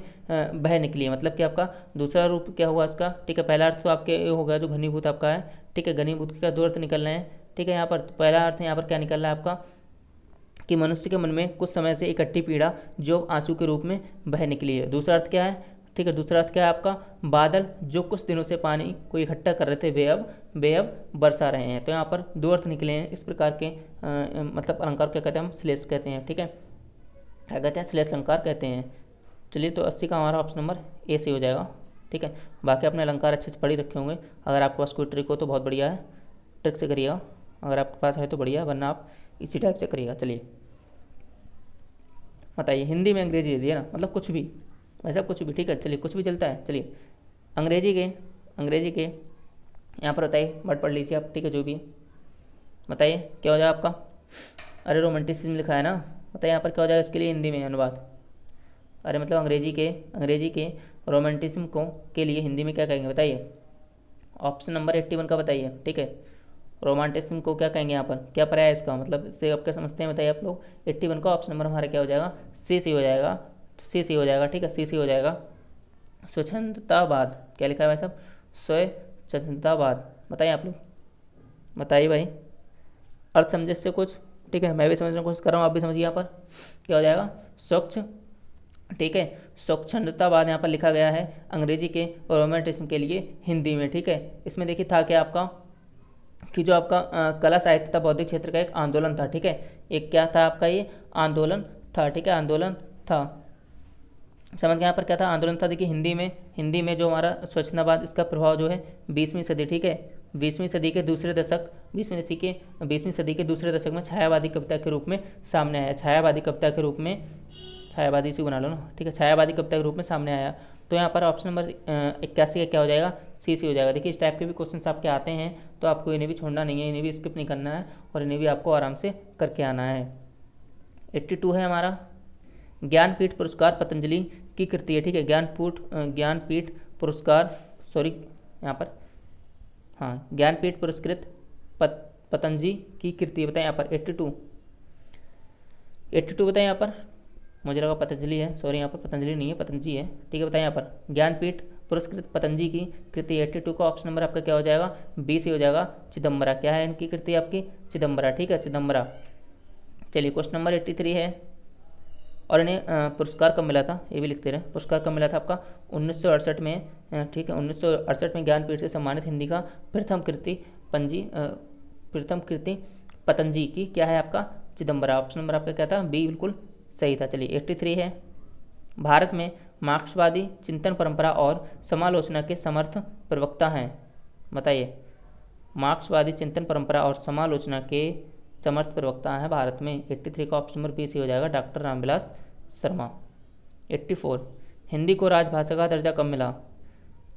बह निकली मतलब कि आपका दूसरा रूप क्या हुआ इसका ठीक है पहला अर्थ तो आपके हो गया जो घनीभूत आपका है ठीक है घनीभूत क्या दो अर्थ निकलना है ठीक है यहाँ पर पहला अर्थ यहाँ पर क्या निकल रहा है आपका कि मनुष्य के मन में कुछ समय से इकट्ठी पीड़ा जो आंसू के रूप में बह निकली है दूसरा अर्थ क्या है ठीक है दूसरा अर्थ क्या है आपका बादल जो कुछ दिनों से पानी को इकट्ठा कर रहे थे वे अब वे अब बरसा रहे हैं तो यहाँ पर दो अर्थ निकले हैं इस प्रकार के आ, मतलब अलंकार क्या कहते हैं हम स्लेस कहते हैं ठीक है क्या कहते हैं स्लेस अलंकार कहते हैं चलिए तो अस्सी का हमारा ऑप्शन नंबर ए से हो जाएगा ठीक है बाकी अपने अलंकार अच्छे से पढ़ी रखे होंगे अगर आपके पास कोई ट्रिक हो तो बहुत बढ़िया है ट्रिक से करिएगा अगर आपके पास है तो बढ़िया वरना आप इसी टाइप से करिएगा चलिए बताइए हिंदी में अंग्रेजी दे दिया ना मतलब कुछ भी वैसा कुछ भी ठीक है चलिए कुछ भी चलता है चलिए अंग्रेजी के अंग्रेजी के यहाँ पर बताइए बट पढ़ लीजिए आप ठीक है जो भी बताइए क्या हो जाए आपका अरे रोमांटिसिज्म लिखा है ना बताइए यहाँ पर क्या हो जाएगा इसके लिए हिंदी में अनुवाद अरे मतलब अंग्रेजी के अंग्रेजी के रोमांटिसिज्म को के लिए हिंदी में क्या कहेंगे बताइए ऑप्शन नंबर एट्टी वन का बताइए ठीक है रोमांटिसम को क्या कहेंगे यहाँ पर क्या पर्याय इसका मतलब आप आपके समझते हैं बताइए आप लोग एट्टी वन का ऑप्शन नंबर हमारा क्या हो जाएगा सी सी हो जाएगा सी सी हो जाएगा ठीक है सी सी हो जाएगा स्वच्छंदतावाद क्या लिखा है भाई साहब स्वच्छंदतावाद बताइए आप लोग बताइए भाई अर्थ समझे इससे कुछ ठीक है मैं भी समझने की कोशिश कर रहा हूँ आप भी समझिए यहाँ पर क्या हो जाएगा स्वच्छ ठीक है स्वच्छंदतावाद यहाँ पर लिखा गया है अंग्रेजी के और रोमांटिज्म के लिए हिंदी में ठीक है इसमें देखिए था क्या आपका कि जो आपका कला साहित्य था बौद्धिक क्षेत्र का एक आंदोलन था ठीक है एक क्या था आपका ये आंदोलन था ठीक है आंदोलन था समझ गए यहाँ पर क्या था आंदोलन था देखिए हिंदी में हिंदी में जो हमारा स्वच्छतावाद इसका प्रभाव जो है बीसवीं सदी ठीक है बीसवीं सदी के दूसरे दशक बीसवीं सदी के बीसवीं सदी के दूसरे दशक में छायावादी कविता के रूप में सामने आया छायावादी कविता के रूप में छायावादी इसी बना लो ना ठीक है छायावादी कविता के रूप में सामने आया तो यहाँ पर ऑप्शन नंबर इक्यासी का क्या हो जाएगा सी सी हो जाएगा देखिए इस टाइप के भी क्वेश्चन आपके आते हैं तो आपको इन्हें भी छोड़ना नहीं है इन्हें भी स्किप नहीं करना है और इन्हें भी आपको आराम से करके आना है एट्टी टू है हमारा ज्ञानपीठ पुरस्कार पतंजलि की कृति है ठीक है ज्ञानपीठ ज्ञानपीठ पुरस्कार सॉरी यहाँ पर हाँ ज्ञानपीठ पुरस्कृत पत पतंजलि की कृति बताएं यहाँ पर एट्टी टू एट्टी टू बताएं यहाँ पर मुझे लगा पतंजलि है सॉरी यहाँ पर पतंजलि नहीं है पतंजलि है ठीक है बताएं यहाँ पर ज्ञानपीठ पुरस्कृत पतंजलि की कृति एट्टी टू का ऑप्शन नंबर आपका क्या हो जाएगा बी सी हो जाएगा चिदम्बरा क्या है इनकी कृति आपकी चिदम्बरा ठीक है चिदम्बरा चलिए क्वेश्चन नंबर एट्टी थ्री है और इन्हें पुरस्कार कब मिला था ये भी लिखते रहे पुरस्कार कब मिला था आपका उन्नीस में ठीक है उन्नीस में ज्ञानपीठ से सम्मानित हिंदी का प्रथम कृति पंजी प्रथम कृति पतंजी की क्या है आपका चिदम्बरा ऑप्शन नंबर आपका क्या था बी बिल्कुल सही था चलिए 83 है भारत में मार्क्सवादी चिंतन परंपरा और समालोचना के समर्थ प्रवक्ता हैं बताइए मार्क्सवादी चिंतन परंपरा और समालोचना के समर्थ प्रवक्ता हैं भारत में 83 का ऑप्शन नंबर बी सी हो जाएगा डॉक्टर रामविलास शर्मा 84 हिंदी को राजभाषा का दर्जा कब मिला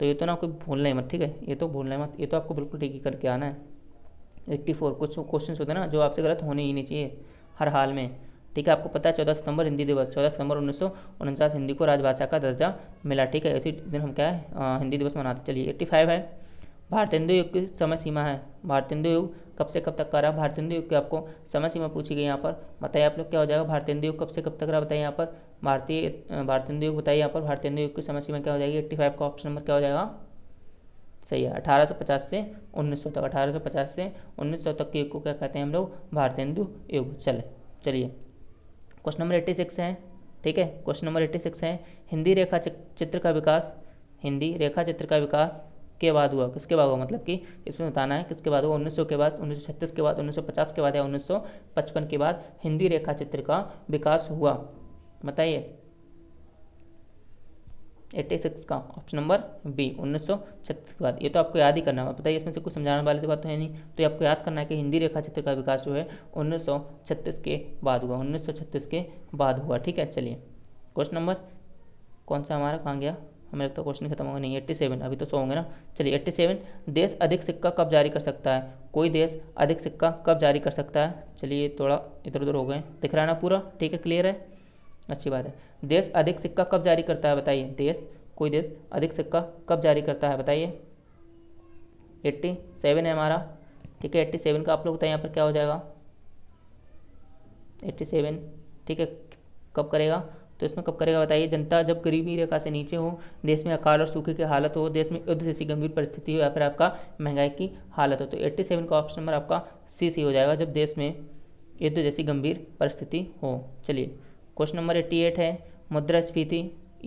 तो ये तो ना कोई भूलना ही मत ठीक है ये तो भूलना ही मत ये तो आपको बिल्कुल ठीक ही करके आना है एट्टी फोर कुछ क्वेश्चन होते हैं ना जो आपसे गलत होने ही नहीं चाहिए हर हाल में ठीक है आपको पता है चौदह सितंबर हिंदी दिवस चौदह सितंबर उन्नीस सौ उनचास हिंदी को राजभाषा का दर्जा मिला ठीक है इसी दिन हम क्या है आ, हिंदी दिवस मनाते चलिए एट्टी फाइव है हिंदू युग की समय सीमा है हिंदू युग कब से कब तक का रहा हिंदू युग की आपको समय सीमा पूछी गई यहाँ पर बताइए आप लोग क्या हो जाएगा हिंदू युग कब से कब तक रहा बताइए यहाँ पर भारतीय हिंदू युग बताइए यहाँ पर हिंदू युग की समय सीमा क्या हो जाएगी एट्टी फाइव का ऑप्शन नंबर क्या हो जाएगा सही है 1850 से 1900 तक 1850 से 1900 तक के युग को क्या कहते हैं हम लोग हिंदू युग चले चलिए क्वेश्चन नंबर एट्टी सिक्स है ठीक है क्वेश्चन नंबर एट्टी सिक्स है हिंदी रेखा चित्र का विकास हिंदी रेखा चित्र का विकास के बाद हुआ किसके बाद हुआ मतलब कि इसमें बताना है किसके बाद हुआ उन्नीस के बाद उन्नीस के बाद उन्नीस के बाद या उन्नीस के बाद हिंदी रेखा चित्र का विकास हुआ बताइए एट्टी सिक्स का ऑप्शन नंबर बी उन्नीस सौ छत्तीस के बाद ये तो आपको याद ही करना है पता है इसमें से कुछ समझाने तो बात तो है नहीं तो ये आपको याद करना है कि हिंदी रेखा चित्र का विकास जो है उन्नीस सौ छत्तीस के बाद हुआ उन्नीस सौ छत्तीस के बाद हुआ ठीक है चलिए क्वेश्चन नंबर कौन सा हमारा कहाँ गया हमें लगता है क्वेश्चन खत्म होगा नहीं एट्टी सेवन अभी तो सो होंगे ना चलिए एट्टी सेवन देश अधिक सिक्का कब जारी कर सकता है कोई देश अधिक सिक्का कब जारी कर सकता है चलिए थोड़ा इधर उधर हो गए दिख रहा है ना पूरा ठीक है क्लियर है अच्छी बात है देश अधिक सिक्का कब जारी करता है बताइए देश कोई देश अधिक सिक्का कब जारी करता है बताइए एट्टी सेवन है हमारा ठीक है एट्टी सेवन का आप लोग बताइए यहाँ पर क्या हो जाएगा एट्टी सेवन ठीक है कब करेगा तो इसमें कब करेगा बताइए जनता जब गरीबी रेखा से नीचे हो देश में अकाल और सूखे की हालत हो देश में युद्ध जैसी गंभीर परिस्थिति हो या फिर आपका महंगाई की हालत हो तो एट्टी सेवन का ऑप्शन नंबर आपका सी सी हो जाएगा जब देश में युद्ध जैसी गंभीर परिस्थिति हो चलिए क्वेश्चन नंबर एट्टी एट है मुद्रास्फीति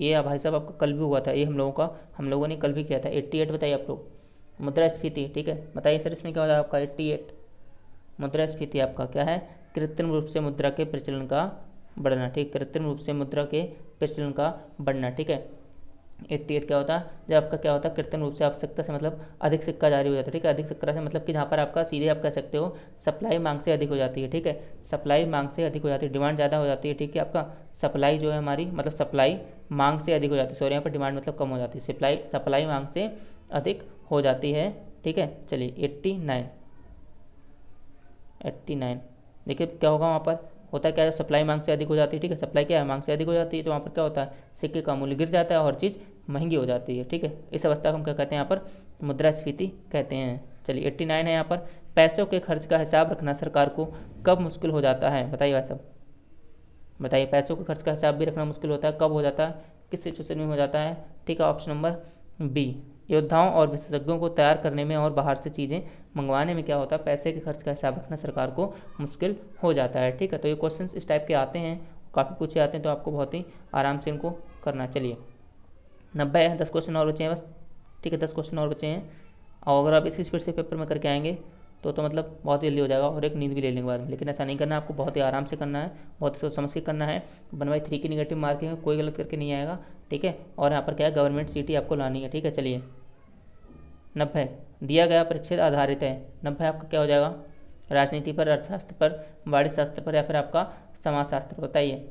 ये भाई साहब आपका कल भी हुआ था ये हम लोगों का हम लोगों ने कल भी किया था एट्टी एट बताइए आप लोग मुद्रास्फीति ठीक है बताइए सर इसमें क्या होता है आपका एट्टी एट मुद्रास्फीति आपका क्या है कृत्रिम रूप से मुद्रा के प्रचलन का बढ़ना ठीक कृत्रिम रूप से मुद्रा के प्रचलन का बढ़ना ठीक है एट्टी एट क्या होता है जब आपका क्या होता है कृत्रिम रूप से आवश्यकता से मतलब अधिक सिक्का जारी हो जाता है ठीक है अधिक सिक्का से मतलब कि जहाँ पर आपका सीधे आप कह सकते हो सप्लाई मांग से अधिक हो जाती है ठीक है सप्लाई मांग से अधिक हो जाती है डिमांड ज़्यादा हो जाती है ठीक है आपका सप्लाई जो है हमारी मतलब सप्लाई मांग से अधिक हो जाती है सॉरी यहाँ पर डिमांड मतलब कम हो जाती है सप्लाई सप्लाई मांग से अधिक हो जाती है ठीक है चलिए एट्टी नाइन एट्टी नाइन देखिए क्या होगा वहाँ पर होता है क्या सप्लाई मांग से अधिक हो जाती है ठीक है सप्लाई क्या है मांग से अधिक हो जाती है तो वहाँ पर क्या होता है सिक्के का मूल्य गिर जाता है और चीज़ महंगी हो जाती है ठीक है इस अवस्था को हम क्या कहते हैं यहाँ पर मुद्रास्फीति कहते हैं चलिए एट्टी नाइन है यहाँ पर पैसों के खर्च का हिसाब रखना सरकार को कब मुश्किल हो जाता है बताइए भाई साहब बताइए पैसों के खर्च का हिसाब भी रखना मुश्किल होता है कब हो जाता है किस सिचुएशन में हो जाता है ठीक है ऑप्शन नंबर बी योद्धाओं और विशेषज्ञों को तैयार करने में और बाहर से चीज़ें मंगवाने में क्या होता है पैसे के खर्च का हिसाब रखना सरकार को मुश्किल हो जाता है ठीक है तो ये क्वेश्चन इस टाइप के आते हैं काफ़ी पूछे आते हैं तो आपको बहुत ही आराम से इनको करना चलिए नब्बे है दस क्वेश्चन और बचे हैं बस ठीक है दस क्वेश्चन और बचे हैं और अगर आप इसी स्पीड से पेपर में करके आएंगे तो तो मतलब बहुत जल्दी हो जाएगा और एक नींद भी ले लेंगे बाद में लेकिन ऐसा नहीं करना आपको बहुत ही आराम से करना है बहुत सोच समझ के करना है वन बाई थ्री की निगेटिव मार्किंग कोई गलत करके नहीं आएगा ठीक है और यहाँ पर क्या है गवर्नमेंट सीटी आपको लानी है ठीक है चलिए नब्बे दिया गया परीक्षित आधारित है नब्बे आपका क्या हो जाएगा राजनीति पर अर्थशास्त्र पर वाणिज्य शास्त्र पर या फिर आपका समाजशास्त्र बताइए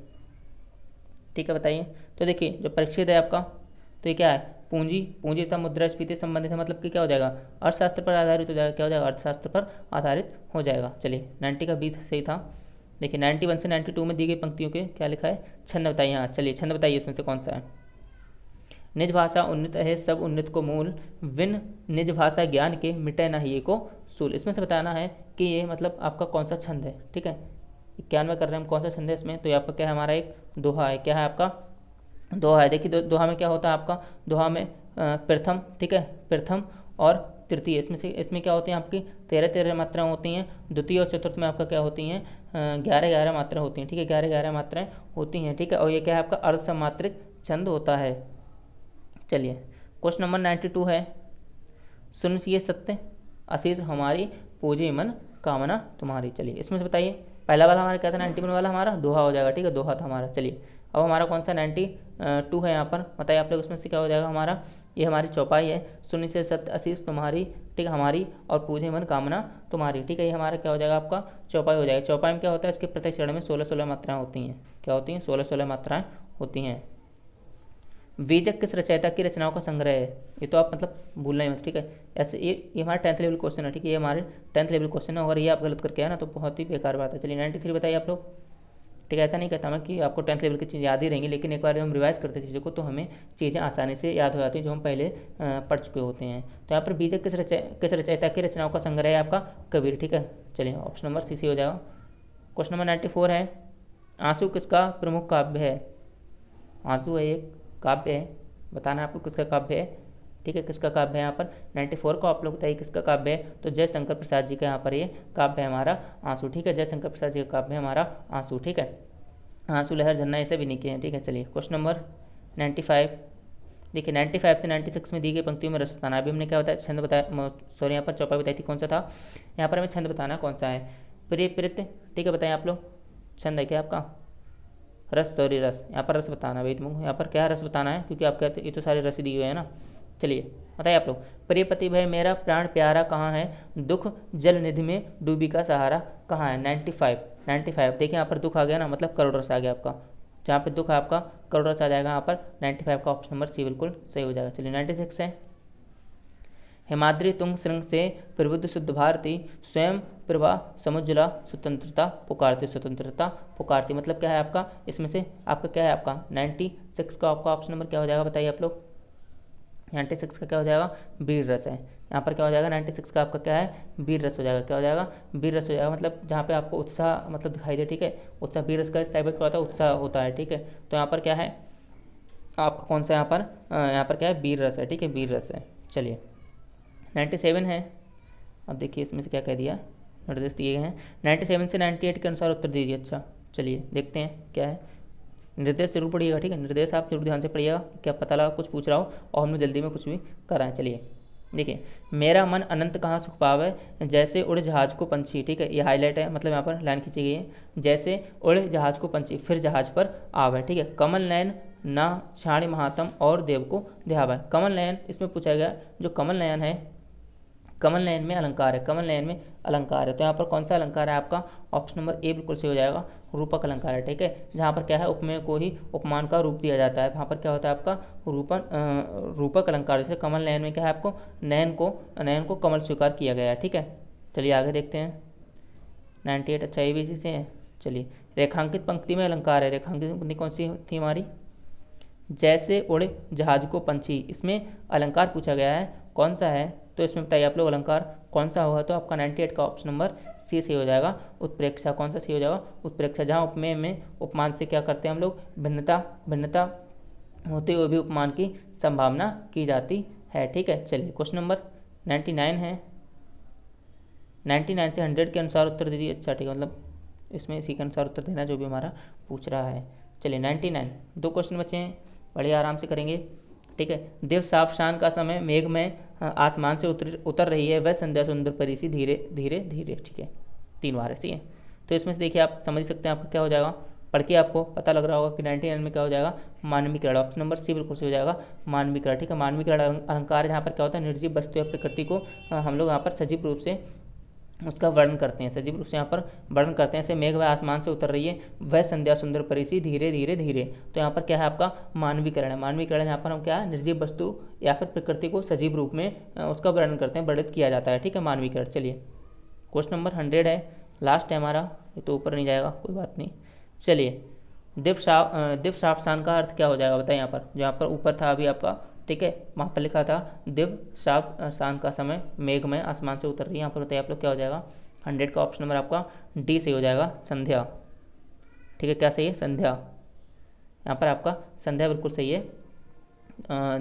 ठीक है बताइए तो देखिए जो परीक्षित है आपका तो ये क्या है पूंजी पूंजी तथा मुद्रास्फीति संबंधित है मतलब कि क्या हो जाएगा अर्थशास्त्र पर आधारित हो जाएगा क्या हो जाएगा अर्थशास्त्र पर आधारित हो जाएगा चलिए नाइन्टी का बी सही था देखिए नाइन्टी वन से नाइन्टी टू में दी गई पंक्तियों के क्या लिखा है छंद बताइए हाँ चलिए छंद बताइए इसमें से कौन सा है निज भाषा उन्नत है सब उन्नत को मूल विन निज भाषा ज्ञान के मिटे ना ये को सूल इसमें से बताना है कि ये मतलब आपका कौन सा छंद है ठीक है इक्यानवे कर रहे हैं हम कौन सा छंद है इसमें तो ये आपका क्या है हमारा एक दोहा है क्या है आपका दोहा है देखिए दोहा में क्या होता है आपका दोहा में प्रथम ठीक है प्रथम और तृतीय इसमें से इसमें क्या होती हैं आपकी तेरह तेरह मात्राएं होती हैं द्वितीय और चतुर्थ में आपका क्या होती हैं ग्यारह ग्यारह मात्राएं होती हैं ठीक है ग्यारह ग्यारह मात्राएं होती हैं ठीक है और ये क्या है आपका अर्धसमात्रिक छंद होता है चलिए क्वेश्चन नंबर नाइन्टी टू है सुन सी सत्य अशीष हमारी पूजे मन कामना तुम्हारी चलिए इसमें से बताइए पहला वाला हमारा क्या था नाइन्टी वन वाला हमारा दोहा हो जाएगा ठीक है दोहा था हमारा चलिए अब हमारा कौन सा नाइन्टी टू है यहाँ पर बताइए आप लोग उसमें से क्या हो जाएगा हमारा ये हमारी चौपाई है शून्य से सत्य आशीष तुम्हारी ठीक है हमारी और पूजे मन कामना तुम्हारी ठीक है ये हमारा क्या हो जाएगा आपका चौपाई हो जाएगा चौपाई में क्या होता है इसके प्रत्येक चरण में सोलह सोलह मात्राएं होती हैं क्या होती हैं सोलह सोलह मात्राएं होती हैं बीजक किस रचयिता की रचनाओं का संग्रह है ये तो आप मतलब भूलना ही मत ठीक है ऐसे ये ये हमारा टेंथ लेवल क्वेश्चन है ठीक है ये हमारे टेंथ लेवल क्वेश्चन है अगर ये आप गलत करके आए ना तो बहुत ही बेकार बात है चलिए नाइन्टी थ्री बताइए आप लोग ठीक है ऐसा नहीं कहता मैं कि आपको टेंथ लेवल की चीज़ याद ही रहेंगी लेकिन एक बार जब हम रिवाइज करते हैं चीज़ों को तो हमें चीज़ें आसानी से याद हो जाती हैं जो हम पहले पढ़ चुके होते हैं तो यहाँ पर बीजक किस रचा किस रचयिता की रचनाओं का संग्रह है आपका कबीर ठीक है चलिए ऑप्शन नंबर सी सी हो जाएगा क्वेश्चन नंबर नाइन्टी फोर है आंसू किसका प्रमुख काव्य है आंसू है एक काव्य है बताना आपको किसका काव्य है ठीक है किसका काव्य है यहाँ पर 94 को आप लोग बताइए किसका काव्य है तो जयशंकर प्रसाद जी का यहाँ पर ये काव्य है हमारा आंसू ठीक है जयशंकर प्रसाद जी का काव्य है हमारा आंसू ठीक है आंसू लहर झरना ऐसे भी निके हैं ठीक है चलिए क्वेश्चन नंबर नाइन्टी फाइव देखिए फाइव से सिक्स में दी गई पंक्तियों में रस बताना अभी हमने क्या बताया छंद बताया सॉरी यहाँ पर चौपाई बताई थी कौन सा था यहाँ पर हमें छंद बताना कौन सा है प्रिय प्रित ठीक है बताएं आप लोग छंद है क्या आपका रस सॉरी रस यहाँ पर रस बताना भाई तुमको यहाँ पर क्या रस बताना है क्योंकि आपके ये तो सारे रस दिए हुए हैं ना चलिए बताइए आप लोग प्रिय पति भाई मेरा प्राण प्यारा कहाँ है दुख जल निधि में डूबी का सहारा कहाँ है नाइन्टी फाइव नाइन्टी फाइव देखिए यहाँ पर दुख आ गया ना मतलब करोड़ रस आ गया आपका जहाँ पे दुख आपका करोड़ रस आ जाएगा यहाँ पर नाइन्टी फाइव का ऑप्शन नंबर सी बिल्कुल सही हो जाएगा चलिए नाइन्टी सिक्स है हिमाद्री तुंग श्रृंग से प्रबुद्ध शुद्ध भारती स्वयं प्रभा समुज्जला स्वतंत्रता पुकारती स्वतंत्रता पुकारती मतलब क्या है आपका इसमें से आपका क्या है आपका नाइन्टी सिक्स का आपका ऑप्शन नंबर क्या हो जाएगा बताइए आप लोग नाइन्टी सिक्स का क्या हो जाएगा बीर रस है यहाँ पर क्या हो जाएगा नाइन्टी सिक्स का आपका क्या है बीर रस हो जाएगा क्या हो जाएगा बीर रस हो जाएगा मतलब जहाँ पे आपको उत्साह मतलब दिखाई दे ठीक है उत्साह बीर रस का इस टाइप का क्या होता है उत्साह होता है ठीक है तो यहाँ पर क्या है आपका कौन सा यहाँ पर यहाँ पर क्या है बीर रस है ठीक है बीर रस है चलिए नाइन्टी सेवन है अब देखिए इसमें से क्या कह दिया निर्देश दिए गए हैं नाइन्टी सेवन से नाइन्टी एट के अनुसार उत्तर दीजिए अच्छा चलिए देखते हैं क्या है निर्देश जरूर पढ़िएगा ठीक है निर्देश आप जरूर ध्यान से पढ़िएगा क्या पता लगा कुछ पूछ रहा हो और हम लोग जल्दी में कुछ भी कराएं चलिए देखिए मेरा मन अनंत कहाँ सुख पावे जैसे उड़ जहाज को पंछी ठीक है ये हाईलाइट है मतलब यहाँ पर लाइन खींची गई है जैसे उड़ जहाज को पंछी फिर जहाज पर आवे ठीक है कमल नयन ना छाणी महात्म और देव को ध्यावा कमल नयन इसमें पूछा गया जो कमल नयन है कमल नयन में अलंकार है कमल नयन में अलंकार है तो यहाँ पर कौन सा अलंकार है आपका ऑप्शन नंबर ए बिल्कुल सही हो जाएगा रूपक अलंकार है ठीक है जहाँ पर क्या है उपमेय को ही उपमान का रूप दिया जाता है वहाँ पर क्या होता है आपका रूपन रूपक अलंकार जैसे कमल नयन में क्या है आपको नयन को नयन को कमल स्वीकार किया गया है ठीक है चलिए आगे देखते हैं नाइन्टी एट अच्छा ए बी सी से है चलिए रेखांकित पंक्ति में अलंकार है रेखांकित पंक्ति कौन सी थी हमारी जैसे उड़े जहाज को पंछी इसमें अलंकार पूछा गया है कौन सा है तो इसमें बताइए आप लोग अलंकार कौन सा होगा तो आपका 98 का ऑप्शन नंबर सी सही हो जाएगा उत्प्रेक्षा कौन सा सही हो जाएगा उत्प्रेक्षा जहाँ उपमेय में उपमान से क्या करते हैं हम लोग भिन्नता भिन्नता होते हुए भी उपमान की संभावना की जाती है ठीक है चलिए क्वेश्चन नंबर नाइन है नाइन से हंड्रेड के अनुसार उत्तर दीजिए अच्छा ठीक है मतलब इसमें इसी के अनुसार उत्तर देना जो भी हमारा पूछ रहा है चलिए 99 दो क्वेश्चन बचे हैं बढ़िया आराम से करेंगे ठीक है देव साफ शान का समय मेघ में आसमान से उतर उतर रही है वह संध्या सुंदर परी सी धीरे धीरे धीरे ठीक है तीन बार ऐसी है तो इसमें से देखिए आप समझ सकते हैं आपको क्या हो जाएगा पढ़ के आपको पता लग रहा होगा कि नाइनटी नाइन में क्या हो जाएगा मानवीकरण ऑप्शन नंबर सी बिल्कुल सही हो जाएगा मानवीकरण ठीक है मानवीकरण अलंकार यहाँ पर क्या होता है निर्जीव वस्तु या प्रकृति को हम लोग यहाँ पर सजीव रूप से उसका वर्णन करते हैं सजीव रूप से यहाँ पर वर्णन करते हैं ऐसे मेघ वह आसमान से उतर रही है वह संध्या सुंदर परिसी धीरे धीरे धीरे तो यहाँ पर क्या है आपका मानवीकरण है मानवीकरण यहाँ पर हम क्या है निर्जीव वस्तु या फिर प्रकृति को सजीव रूप में उसका वर्णन करते हैं वर्णित किया जाता है ठीक है मानवीकरण चलिए क्वेश्चन नंबर हंड्रेड है लास्ट है हमारा ये तो ऊपर नहीं जाएगा कोई बात नहीं चलिए दिव शाफ दिव शाफसान का अर्थ क्या हो जाएगा बताए यहाँ पर जो यहाँ पर ऊपर था अभी आपका ठीक है वहाँ पर लिखा था दिव साफ शाम का समय मेघ में आसमान से उतर रही है यहाँ पर बताइए आप लोग क्या हो जाएगा हंड्रेड का ऑप्शन नंबर आपका डी सही हो जाएगा संध्या ठीक है क्या सही है संध्या यहाँ पर आपका संध्या बिल्कुल सही है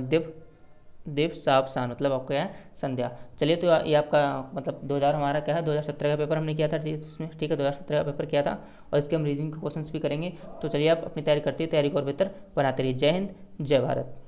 दिव दिव साफ शान मतलब आपका है संध्या चलिए तो ये आपका मतलब 2000 हमारा क्या है 2017 का पेपर हमने किया था इसमें ठीक है 2017 का पेपर किया था और इसके हम रीजनिंग के क्वेश्चंस भी करेंगे तो चलिए आप अपनी तैयारी करते हैं तैयारी को और बेहतर बनाते रहिए जय हिंद जय भारत